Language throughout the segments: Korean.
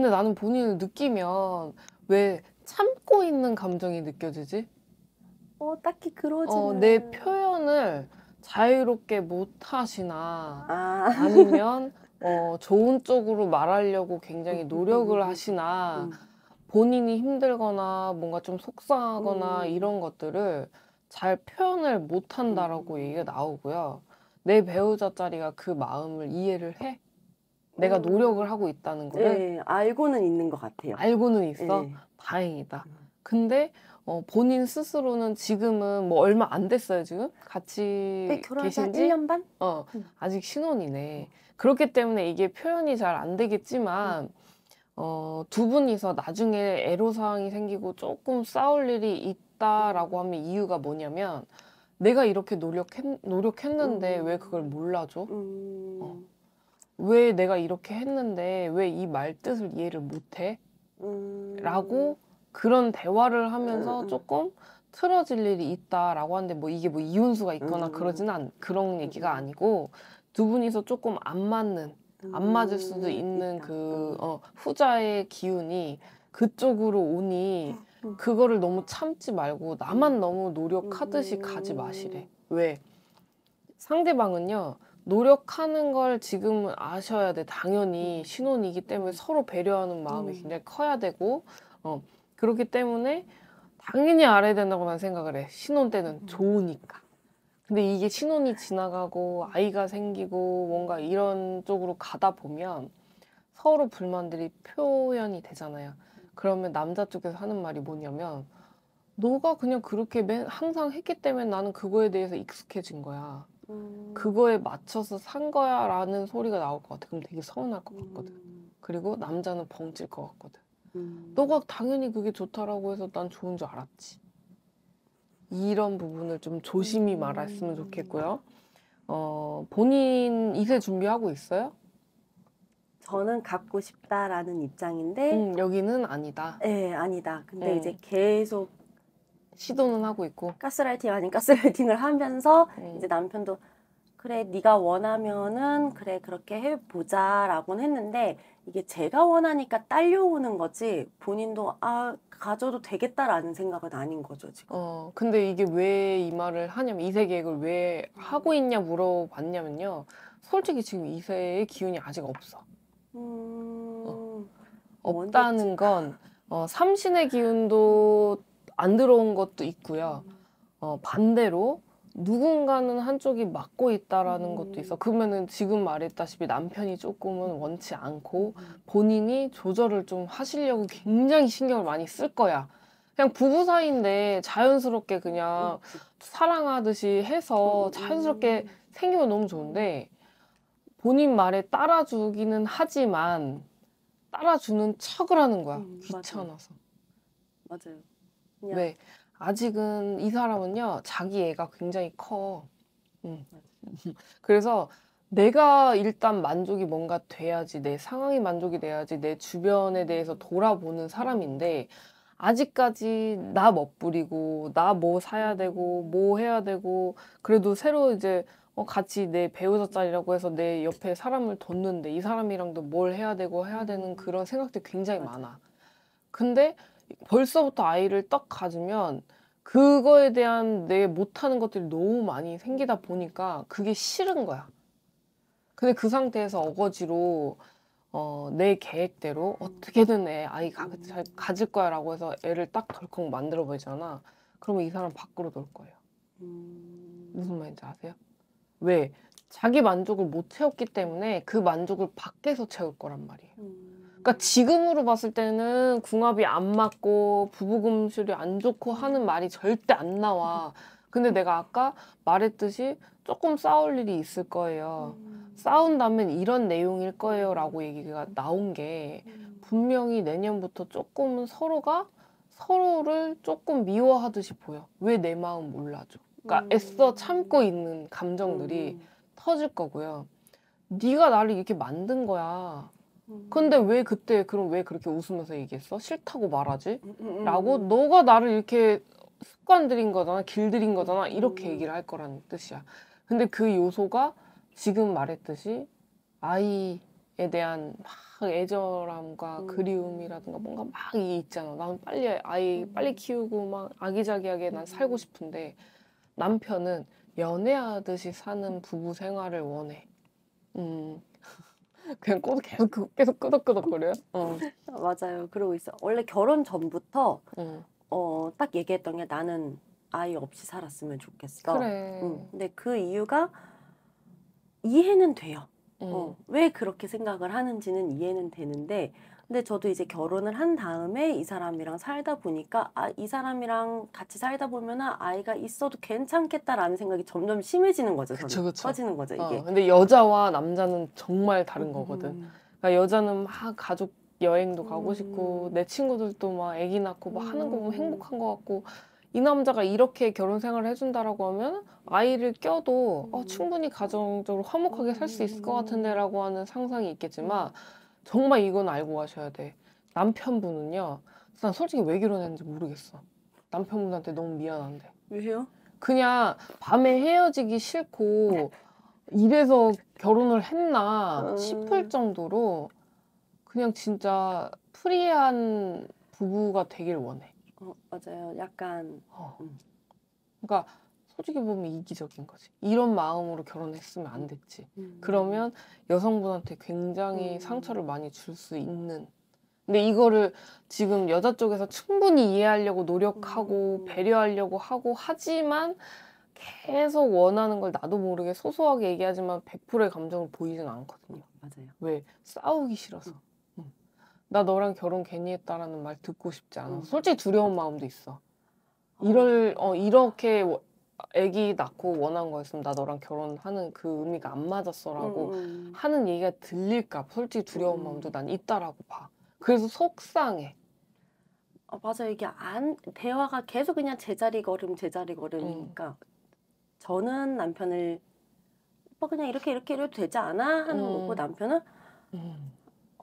근데 나는 본인을 느끼면 왜 참고 있는 감정이 느껴지지? 어, 딱히 그러지. 어, 내 표현을 자유롭게 못 하시나 아. 아니면 어, 좋은 쪽으로 말하려고 굉장히 음, 음, 노력을 음, 하시나 본인이 힘들거나 뭔가 좀 속상하거나 이런 것들을 잘 표현을 못 한다라고 얘기가 나오고요. 내 배우자 자리가 그 마음을 이해를 해? 내가 음. 노력을 하고 있다는 거를 네, 알고는 있는 것 같아요. 알고는 있어. 네. 다행이다. 음. 근데 어, 본인 스스로는 지금은 뭐 얼마 안 됐어요 지금 같이 네, 계신 지 1년 반? 어 음. 아직 신혼이네. 그렇기 때문에 이게 표현이 잘 안 되겠지만 어, 두 분이서 나중에 애로 사항이 생기고 조금 싸울 일이 있다라고 하면 이유가 뭐냐면 내가 이렇게 노력했, 노력했는데 음. 왜 그걸 몰라줘? 음. 어. 왜 내가 이렇게 했는데 왜 이 말뜻을 이해를 못해? 음... 라고 그런 대화를 하면서 음, 음... 조금 틀어질 일이 있다라고 하는데 뭐 이게 뭐 이혼수가 있거나 음... 음. 그러진 않 그런 음, 얘기가 아니고 두 분이서 조금 안 맞는 안 맞을 수도 있는 그 어, 후자의 기운이 그쪽으로 오니 그거를 너무 참지 말고 나만 너무 노력하듯이 가지 마시래. 왜? 상대방은요 노력하는 걸 지금은 아셔야 돼. 당연히 음. 신혼이기 때문에 서로 배려하는 마음이 음. 굉장히 커야 되고, 어, 그렇기 때문에 당연히 알아야 된다고 난 생각을 해. 신혼 때는 음. 좋으니까. 근데 이게 신혼이 지나가고 아이가 생기고 뭔가 이런 쪽으로 가다 보면 서로 불만들이 표현이 되잖아요. 그러면 남자 쪽에서 하는 말이 뭐냐면 너가 그냥 그렇게 맨, 항상 했기 때문에 나는 그거에 대해서 익숙해진 거야. 음. 그거에 맞춰서 산 거야라는 소리가 나올 것 같아. 그럼 되게 서운할 것 같거든. 음. 그리고 남자는 벙질 것 같거든. 음. 너가 당연히 그게 좋다라고 해서 난 좋은 줄 알았지. 이런 부분을 좀 조심히 음. 말했으면 좋겠고요. 어, 본인 이세 준비하고 있어요? 저는 갖고 싶다라는 입장인데 음, 여기는 아니다. 네, 아니다. 근데 음. 이제 계속 시도는 하고 있고 가스라이팅 아닌 가스라이팅을 하면서 음. 이제 남편도 그래 네가 원하면은 그래 그렇게 해보자라고는 했는데 이게 제가 원하니까 딸려오는 거지 본인도 아 가져도 되겠다라는 생각은 아닌 거죠 지금. 어 근데 이게 왜 이 말을 하냐면 이세 계획을 왜 하고 있냐 물어봤냐면요. 솔직히 지금 이세의 기운이 아직 없어. 음... 어. 없다는 건 어, 삼신의 기운도 안 들어온 것도 있고요. 어, 반대로 누군가는 한쪽이 막고 있다라는 음. 것도 있어. 그러면은 지금 말했다시피 남편이 조금은 원치 않고 본인이 조절을 좀 하시려고 굉장히 신경을 많이 쓸 거야. 그냥 부부 사이인데 자연스럽게 그냥 사랑하듯이 해서 자연스럽게 생기면 너무 좋은데 본인 말에 따라주기는 하지만 따라주는 척을 하는 거야. 음, 귀찮아서. 맞아요. 맞아요. 야. 왜? 네. 아직은 이 사람은요 자기 애가 굉장히 커. 음. 그래서 내가 일단 만족이 뭔가 돼야지 내 상황이 만족이 돼야지 내 주변에 대해서 돌아보는 사람인데 아직까지 나 멋부리고 나 뭐 사야 되고 뭐 해야 되고 그래도 새로 이제 어, 같이 내 배우자 짤이라고 해서 내 옆에 사람을 뒀는데 이 사람이랑도 뭘 해야 되고 해야 되는 음. 그런 생각들 굉장히 많아. 근데 벌써부터 아이를 딱 가지면 그거에 대한 내 못하는 것들이 너무 많이 생기다 보니까 그게 싫은 거야. 근데 그 상태에서 어거지로 어, 내 계획대로 어떻게든 애 아이 가, 잘 가질 거야 라고 해서 애를 딱 덜컥 만들어 버리잖아. 그러면 이 사람 밖으로 놀 거예요. 무슨 말인지 아세요? 왜? 자기 만족을 못 채웠기 때문에 그 만족을 밖에서 채울 거란 말이에요. 음. 그러니까 지금으로 봤을 때는 궁합이 안 맞고 부부금실이 안 좋고 하는 말이 절대 안 나와. 근데 내가 아까 말했듯이 조금 싸울 일이 있을 거예요. 음. 싸운다면 이런 내용일 거예요. 라고 얘기가 나온 게 음. 분명히 내년부터 조금은 서로가 서로를 조금 미워하듯이 보여. 왜 내 마음 몰라줘. 그러니까 음. 애써 참고 있는 감정들이 음. 터질 거고요. 네가 나를 이렇게 만든 거야. 음. 근데 왜 그때 그럼 왜 그렇게 웃으면서 얘기했어? 싫다고 말하지? 음, 음, 라고 너가 나를 이렇게 습관들인 거잖아, 길들인 거잖아 이렇게 얘기를 할 거라는 뜻이야. 근데 그 요소가 지금 말했듯이 아이에 대한 막 애절함과 그리움이라든가 뭔가 막이 있잖아. 난 빨리 아이 빨리 키우고 막 아기자기하게 난 살고 싶은데 남편은 연애하듯이 사는 부부 생활을 원해. 음. 그냥 꼬 계속 계속 끄덕끄덕거려요. 어. 맞아요. 그러고 있어. 원래 결혼 전부터 음. 어, 딱 얘기했던 게 나는 아이 없이 살았으면 좋겠어. 그래. 응. 근데 그 이유가 이해는 돼요. 음. 어, 왜 그렇게 생각을 하는지는 이해는 되는데 근데 저도 이제 결혼을 한 다음에 이 사람이랑 살다 보니까 아, 이 사람이랑 같이 살다 보면 은 아이가 있어도 괜찮겠다라는 생각이 점점 심해지는 거죠. 그쵸, 그쵸. 커지는 거죠, 이게. 어, 근데 여자와 남자는 정말 다른 음, 거거든. 음, 음. 그러니까 여자는 막 가족 여행도 가고 음. 싶고 내 친구들도 막 아기 낳고 막 하는 거 보면 행복한 것 같고 이 남자가 이렇게 결혼 생활을 해준다라고 하면 아이를 껴도 어, 충분히 가정적으로 화목하게 살 수 있을 것 같은데라고 하는 상상이 있겠지만 정말 이건 알고 가셔야 돼. 남편분은요. 난 솔직히 왜 결혼했는지 모르겠어. 남편분한테 너무 미안한데. 왜요? 그냥 밤에 헤어지기 싫고 이래서 결혼을 했나 음. 싶을 정도로 그냥 진짜 프리한 부부가 되길 원해. 어, 맞아요. 약간 어. 음. 그러니까 솔직히 보면 이기적인 거지. 이런 마음으로 결혼했으면 안 됐지. 음. 그러면 여성분한테 굉장히 음. 상처를 많이 줄 수 있는. 근데 이거를 지금 여자 쪽에서 충분히 이해하려고 노력하고 음. 배려하려고 하고 하지만 계속 원하는 걸 나도 모르게 소소하게 얘기하지만 100%의 감정을 보이진 않거든요. 맞아요. 왜? 싸우기 싫어서. 음. 나 너랑 결혼 괜히 했다라는 말 듣고 싶지 않아. 음. 솔직히 두려운 마음도 있어. 어. 이럴 어 이렇게 애기 낳고 원한 거였으면 나 너랑 결혼하는 그 의미가 안 맞았어라고 음. 음. 하는 얘기가 들릴까 솔직히 두려운 음. 마음도 난 있다라고 봐. 그래서 속상해. 어, 맞아 이게 안 대화가 계속 그냥 제자리 걸음 제자리 걸음이니까 음. 어. 저는 남편을 오빠 그냥 이렇게 이렇게 해도 되지 않아 하는 어. 거고 남편은 음.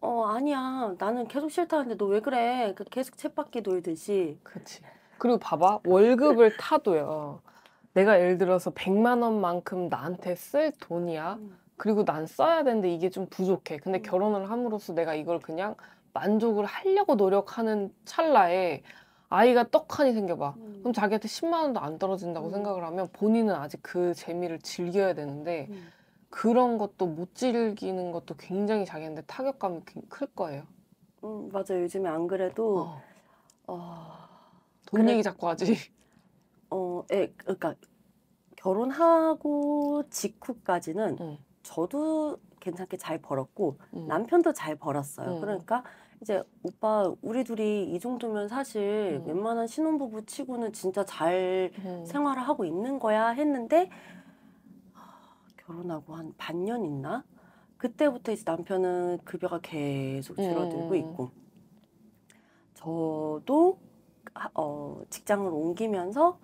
어 아니야 나는 계속 싫다는데 너 왜 그래 그러니까 계속 챗바퀴 돌듯이. 그렇지. 그리고 봐봐 월급을 타도요. 내가 예를 들어서 100만 원만큼 나한테 쓸 돈이야. 음. 그리고 난 써야 되는데 이게 좀 부족해. 근데 음. 결혼을 함으로써 내가 이걸 그냥 만족을 하려고 노력하는 찰나에 아이가 떡하니 생겨봐. 음. 그럼 자기한테 10만 원도 안 떨어진다고 음. 생각을 하면 본인은 아직 그 재미를 즐겨야 되는데 음. 그런 것도 못 즐기는 것도 굉장히 자기한테 타격감이 클 거예요. 음, 맞아요. 요즘에 안 그래도 어. 어... 돈 그래... 얘기 자꾸 하지. 어, 예, 그러니까 결혼하고 직후까지는 음. 저도 괜찮게 잘 벌었고 음. 남편도 잘 벌었어요. 음. 그러니까 이제 오빠 우리 둘이 이 정도면 사실 음. 웬만한 신혼부부 치고는 진짜 잘 음. 생활을 하고 있는 거야 했는데 결혼하고 한 반년 있나? 그때부터 이제 남편은 급여가 계속 줄어들고 음. 있고 저도 어, 직장을 옮기면서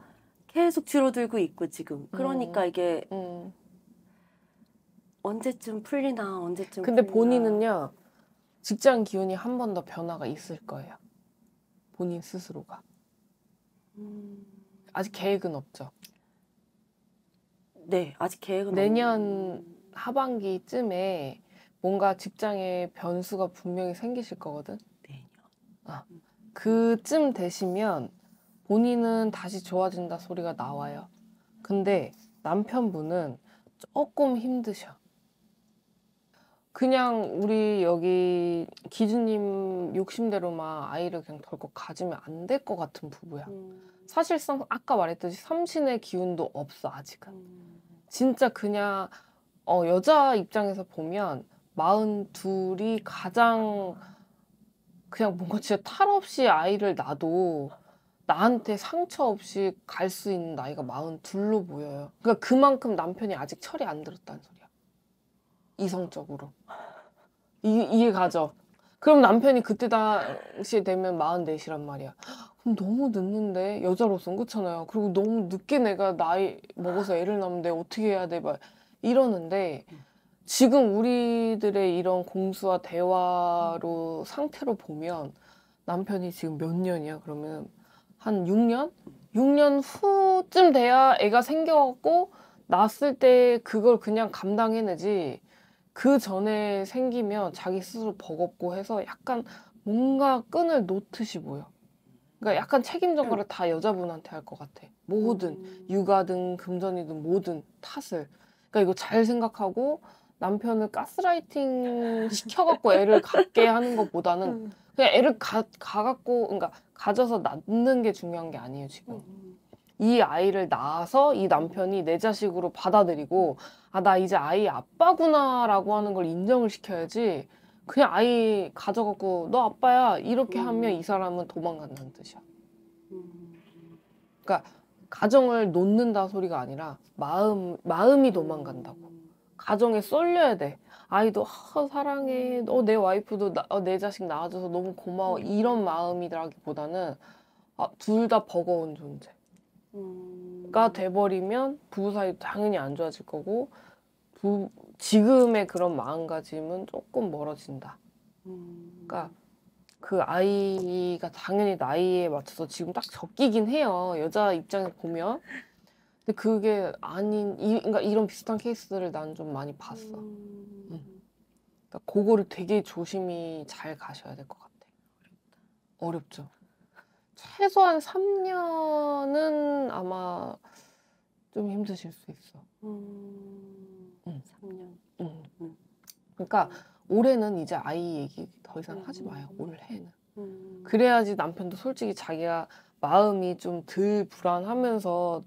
계속 줄어들고 있고 지금. 그러니까 음. 이게 음. 언제쯤 풀리나 언제쯤. 근데 풀리나. 본인은요 직장 기운이 한 번 더 변화가 있을 거예요. 본인 스스로가. 음. 아직 계획은 없죠. 네, 아직 계획은 내년 없는... 하반기쯤에 뭔가 직장에 변수가 분명히 생기실 거거든. 내년. 아, 그쯤 되시면 본인은 다시 좋아진다 소리가 나와요. 근데 남편분은 조금 힘드셔. 그냥 우리 여기 기준님 욕심대로만 아이를 그냥 덜컥 가지면 안 될 것 같은 부부야. 음. 사실상 아까 말했듯이 삼신의 기운도 없어 아직은. 음. 진짜 그냥 어, 여자 입장에서 보면 마흔 둘이 가장 그냥 뭔가 진짜 탈 없이 아이를 낳아도 나한테 상처 없이 갈 수 있는 나이가 마흔 둘로 보여요. 그러니까 그만큼 남편이 아직 철이 안 들었다는 소리야. 이성적으로. 이, 이해 가죠? 그럼 남편이 그때 당시 되면 44이란 말이야. 그럼 너무 늦는데 여자로서는 그렇잖아요. 그리고 너무 늦게 내가 나이 먹어서 애를 낳는데 어떻게 해야 돼? 막 이러는데 지금 우리들의 이런 공수와 대화로 상태로 보면 남편이 지금 몇 년이야? 그러면 한 6년? 6년 후쯤 돼야 애가 생겨갖고 낳았을 때 그걸 그냥 감당했는지그 전에 생기면 자기 스스로 버겁고 해서 약간 뭔가 끈을 놓듯이 보여. 그러니까 약간 책임전가를 다 여자분한테 할 것 같아. 뭐든 음. 육아든 금전이든 뭐든 탓을. 그러니까 이거 잘 생각하고 남편을 가스라이팅 시켜갖고 애를 갖게 하는 것보다는 음. 그냥 애를 가, 가갖고 그러니까 가져서 낳는 게 중요한 게 아니에요 지금 음. 이 아이를 낳아서 이 남편이 내 자식으로 받아들이고 아 나 이제 아이 아빠구나라고 하는 걸 인정을 시켜야지 그냥 아이 가져갖고 너 아빠야 이렇게 음. 하면 이 사람은 도망간다는 뜻이야 음. 그러니까 가정을 놓는다 소리가 아니라 마음 마음이 도망간다고 가정에 쏠려야 돼. 아이도 아, 사랑해. 어, 내 와이프도 나, 어, 내 자식 낳아줘서 너무 고마워. 음. 이런 마음이라기보다는 아, 둘 다 버거운 존재가 음. 돼버리면 부부 사이 당연히 안 좋아질 거고 부, 지금의 그런 마음가짐은 조금 멀어진다. 음. 그러니까 그 아이가 당연히 나이에 맞춰서 지금 딱 적기긴 해요. 여자 입장에 보면. 근데 그게 아닌 이, 그러니까 이런 비슷한 케이스를난좀 많이 봤어. 음. 응. 그러니까 그거를 되게 조심히 잘 가셔야 될 것 같아. 어렵죠. 최소한 3년은 아마 좀 힘드실 수 있어. 음, 응. 3년. 응. 음. 그러니까 올해는 이제 아이 얘기 더 이상 음. 하지 마요. 올해는. 음. 그래야지 남편도 솔직히 자기가 마음이 좀 덜 불안하면서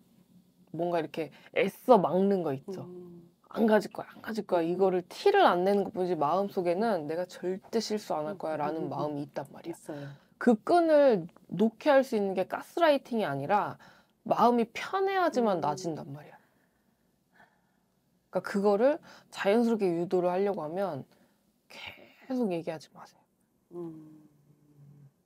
뭔가 이렇게 애써 막는 거 있죠. 음. 안 가질 거야, 안 가질 거야. 이거를 티를 안 내는 것뿐이지 마음 속에는 내가 절대 실수 안 할 거야라는 음. 마음이 있단 말이야. 있어요. 그 끈을 놓게 할 수 있는 게 가스라이팅이 아니라 마음이 편해야지만 음. 나진단 말이야. 그러니까 그거를 자연스럽게 유도를 하려고 하면 계속 얘기하지 마세요. 음.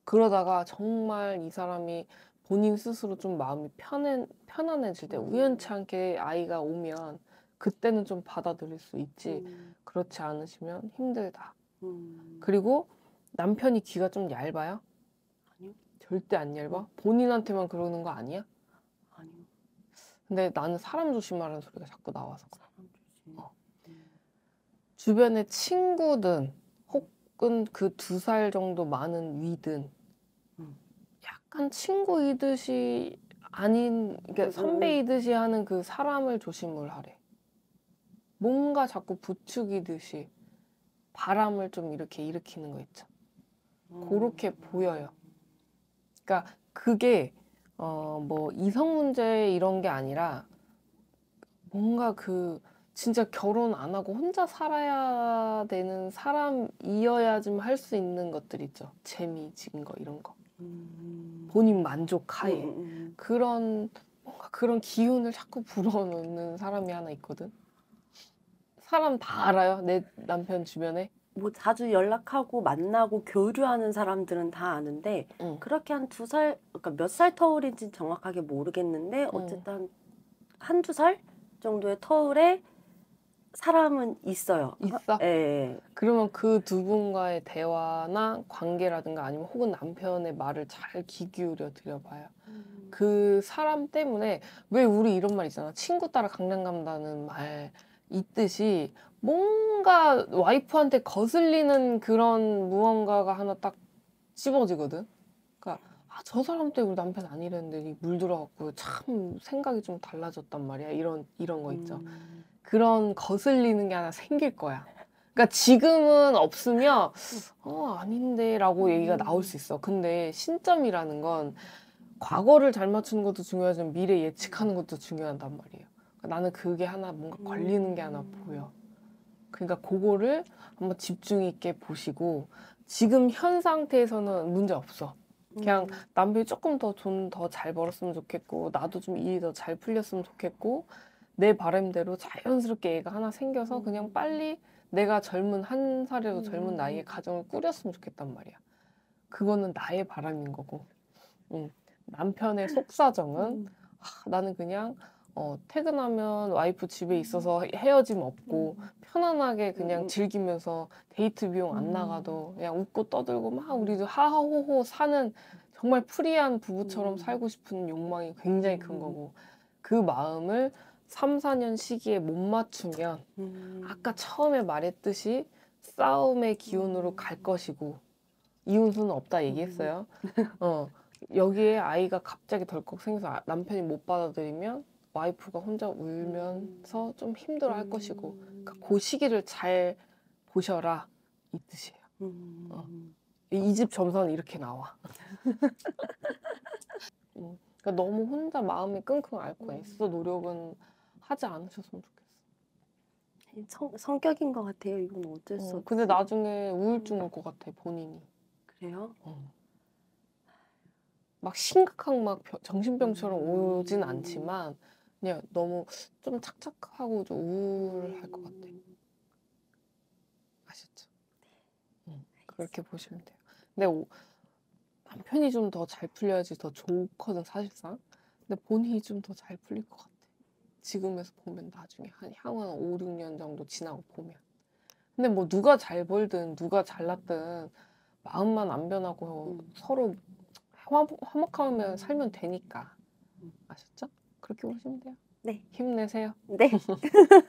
그러다가 정말 이 사람이 본인 스스로 좀 마음이 편해, 편안해질 때 음. 우연치 않게 아이가 오면 그때는 좀 받아들일 수 있지 음. 그렇지 않으시면 힘들다. 음. 그리고 남편이 귀가 좀 얇아요? 아니요. 절대 안 얇아? 본인한테만 그러는 거 아니야? 아니요. 근데 나는 사람 조심하라는 소리가 자꾸 나와서 그래. 사람 조심. 어. 주변에 친구든 혹은 그 두 살 정도 많은 위든 약간 친구이듯이 아닌 그러니까 음, 음, 음. 선배이듯이 하는 그 사람을 조심을 하래. 뭔가 자꾸 부추기듯이 바람을 좀 이렇게 일으키는 거 있죠. 그렇게 보여요. 그러니까 그게 어 뭐 이성 문제 이런 게 아니라 뭔가 그 진짜 결혼 안 하고 혼자 살아야 되는 사람이어야 좀 할 수 있는 것들 있죠. 재미, 증거 이런 거. 음. 본인 만족하에 음, 음, 음, 그런 뭔가 그런 기운을 자꾸 불어넣는 사람이 하나 있거든. 사람 다 알아요. 내 남편 주변에. 뭐 자주 연락하고 만나고 교류하는 사람들은 다 아는데 응. 그렇게 한 두 살, 그러니까 몇 살 터울인지 정확하게 모르겠는데 어쨌든 응. 한두 살 정도의 터울에 사람은 있어요. 있어? 예. 그러면 그 두 분과의 대화나 관계라든가 아니면 혹은 남편의 말을 잘 귀 기울여 들여봐요. 음. 그 사람 때문에 왜 우리 이런 말 있잖아. 친구 따라 강남 간다는 말 있듯이 뭔가 와이프한테 거슬리는 그런 무언가가 하나 딱 씹어지거든. 그러니까 아, 저 사람 때문에 남편 아니랬는데 물 들어갖고 참 생각이 좀 달라졌단 말이야. 이런 이런 거 있죠. 음. 그런 거슬리는 게 하나 생길 거야. 그러니까 지금은 없으면 어 아닌데라고 음. 얘기가 나올 수 있어. 근데 신점이라는 건 과거를 잘 맞추는 것도 중요하지만 미래 예측하는 것도 중요하단 말이에요. 그러니까 나는 그게 하나 뭔가 음. 걸리는 게 하나 보여. 그러니까 그거를 한번 집중 있게 보시고 지금 현 상태에서는 문제 없어. 그냥 음. 남편이 조금 더 돈 더 잘 벌었으면 좋겠고 나도 좀 일이 더 잘 풀렸으면 좋겠고 내 바람대로 자연스럽게 애가 하나 생겨서 그냥 음. 빨리 내가 젊은 한 살이라도 젊은 음. 나이에 가정을 꾸렸으면 좋겠단 말이야. 그거는 나의 바람인 거고. 음. 남편의 속사정은 하, 음. 아, 나는 그냥 어, 퇴근하면 와이프 집에 있어서 헤어짐 없고 음. 편안하게 그냥 음. 즐기면서 데이트 비용 안 나가도 그냥 웃고 떠들고 막 우리도 하하호호 사는 정말 프리한 부부처럼 살고 싶은 욕망이 굉장히 큰 거고 그 마음을 3, 4년 시기에 못 맞추면 음. 아까 처음에 말했듯이 싸움의 기운으로 갈 음. 것이고 이혼수는 없다 음. 얘기했어요. 어, 여기에 아이가 갑자기 덜컥 생겨서 아, 남편이 못 받아들이면 와이프가 혼자 울면서 음. 좀 힘들어 할 것이고 그러니까 그 시기를 잘 보셔라 이 뜻이에요. 어. 이집 점선 이렇게 나와. 그러니까 너무 혼자 마음이 끙끙 앓고 애써 노력은 하지 않으셨으면 좋겠어. 성, 성격인 것 같아요. 이건 어쩔 수 없어. 근데 나중에 우울증 올것 음. 같아 본인이. 그래요? 어. 막 심각한 막 정신병처럼 음. 오진 음. 않지만 그냥 너무 좀 착착하고 좀 우울할 것 같아. 아셨죠? 응. 그렇게 보시면 돼요. 근데 오, 남편이 좀 더 잘 풀려야지 더 좋거든 사실상. 근데 본인이 좀 더 잘 풀릴 것 같아. 지금에서 보면 나중에 한 향후 한 5, 6년 정도 지나고 보면. 근데 뭐 누가 잘 벌든 누가 잘났든 마음만 안 변하고 음. 서로 화목하면 음. 살면 되니까. 음. 아셨죠? 그렇게 보시면 돼요. 네. 힘내세요. 네.